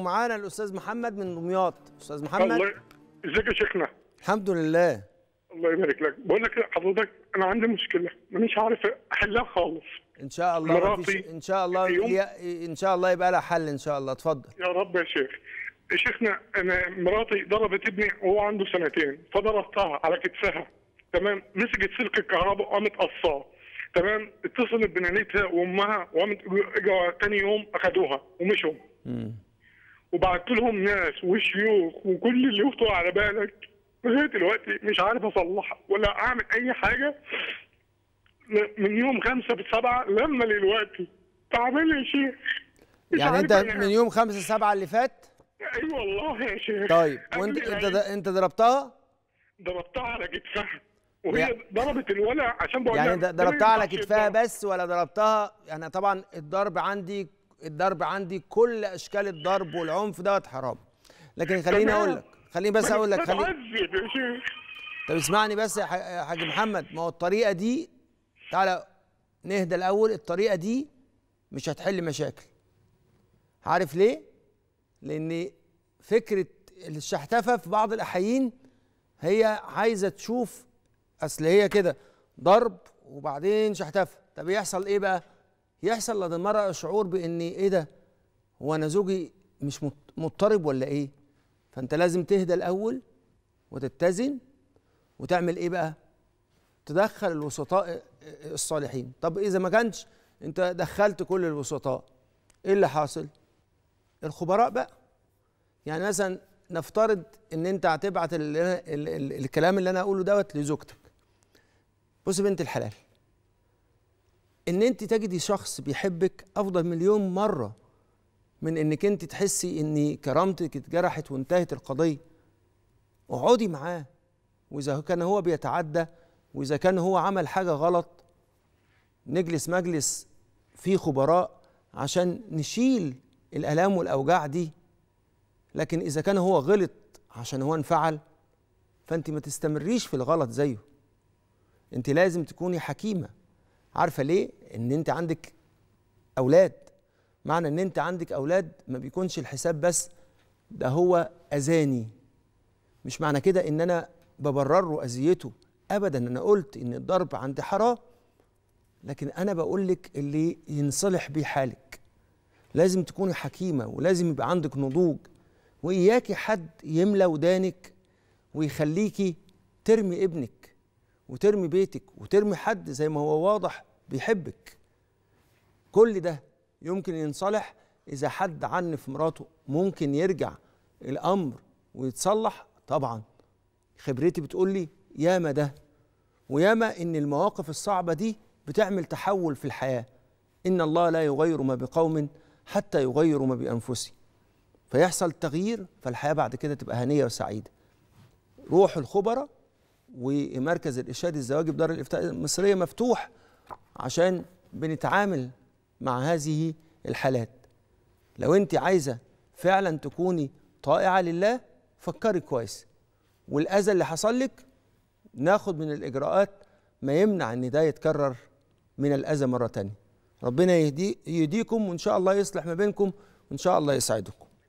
معانا الاستاذ محمد من دمياط استاذ محمد ازيك يا شيخنا الحمد لله الله يبارك لك بقول لك إيه، حضرتك انا عندي مشكله مانيش عارف احلها خالص ان شاء الله مراتي ان شاء الله ي... ان شاء الله يبقى لها حل ان شاء الله اتفضل يا رب يا شيخ يا شيخنا انا مراتي ضربت ابني وهو عنده سنتين فضربتها على كتفها تمام مسكت سلك الكهرباء وقامت قصاه تمام اتصلت بنانتها وامها وقامت اجوا تاني يوم اخذوها ومشوا امم وبعت لهم ناس وشيوخ وكل اللي يخطر على بالك لغايه دلوقتي مش عارف اصلحها ولا اعمل اي حاجه من يوم خمسة بسبعة لما دلوقتي تعمل يا شيخ يعني انت أنا. من يوم خمسة سبعة اللي فات؟ اي أيوة والله يا شيخ طيب وانت انت انت ضربتها؟ ضربتها على كتفها وهي يعني ضربت الولع عشان بقول يعني ضربتها على كتفها بس ولا ضربتها يعني طبعا الضرب عندي الضرب عندي كل اشكال الضرب والعنف دوت حرام لكن خليني اقول لك خليني بس اقول لك خليني طب اسمعني بس يا حاج محمد ما هو الطريقه دي تعالى نهدى الاول الطريقه دي مش هتحل مشاكل عارف ليه لان فكره الشحتفه في بعض الاحيين هي عايزه تشوف اصل هي كده ضرب وبعدين شحتفه طب يحصل ايه بقى يحصل لدى المرأة شعور بإن إيه ده هو أنا زوجي مش مضطرب ولا إيه فأنت لازم تهدى الأول وتتزن وتعمل إيه بقى تدخل الوسطاء آه، آه، الصالحين طب إذا ما كانش أنت دخلت كل الوسطاء إيه اللي حاصل الخبراء بقى يعني مثلا نفترض ان انت هتبعت الكلام اللي انا اقوله دوت لزوجتك بص بنت الحلال ان انت تجدي شخص بيحبك افضل مليون مره من انك انت تحسي ان كرامتك اتجرحت وانتهت القضيه اقعدي معاه واذا كان هو بيتعدى واذا كان هو عمل حاجه غلط نجلس مجلس فيه خبراء عشان نشيل الالام والاوجاع دي لكن اذا كان هو غلط عشان هو انفعل فانت ما تستمريش في الغلط زيه انت لازم تكوني حكيمه عارفه ليه ان انت عندك اولاد معنى ان انت عندك اولاد ما بيكونش الحساب بس ده هو اذاني مش معنى كده ان انا ببرره اذيته ابدا انا قلت ان الضرب عندي حرام لكن انا بقول لك اللي ينصلح بيه حالك لازم تكوني حكيمه ولازم يبقى عندك نضوج واياكي حد يملى ودانك ويخليكي ترمي ابنك وترمي بيتك وترمي حد زي ما هو واضح بيحبك كل ده يمكن ينصلح اذا حد عنف مراته ممكن يرجع الامر ويتصلح طبعا خبرتي بتقول لي ياما ده وياما ان المواقف الصعبه دي بتعمل تحول في الحياه ان الله لا يغير ما بقوم حتى يغيروا ما بانفسهم فيحصل تغيير فالحياه بعد كده تبقى هنيه وسعيده روح الخبراء ومركز الإرشاد الزواجي بدار الإفتاء المصرية مفتوح عشان بنتعامل مع هذه الحالات لو أنت عايزة فعلا تكوني طائعة لله فكري كويس والأذى اللي حصل لك ناخد من الإجراءات ما يمنع إن ده يتكرر من الأذى مرة تانية ربنا يهدي يهديكم وإن شاء الله يصلح ما بينكم وإن شاء الله يسعدكم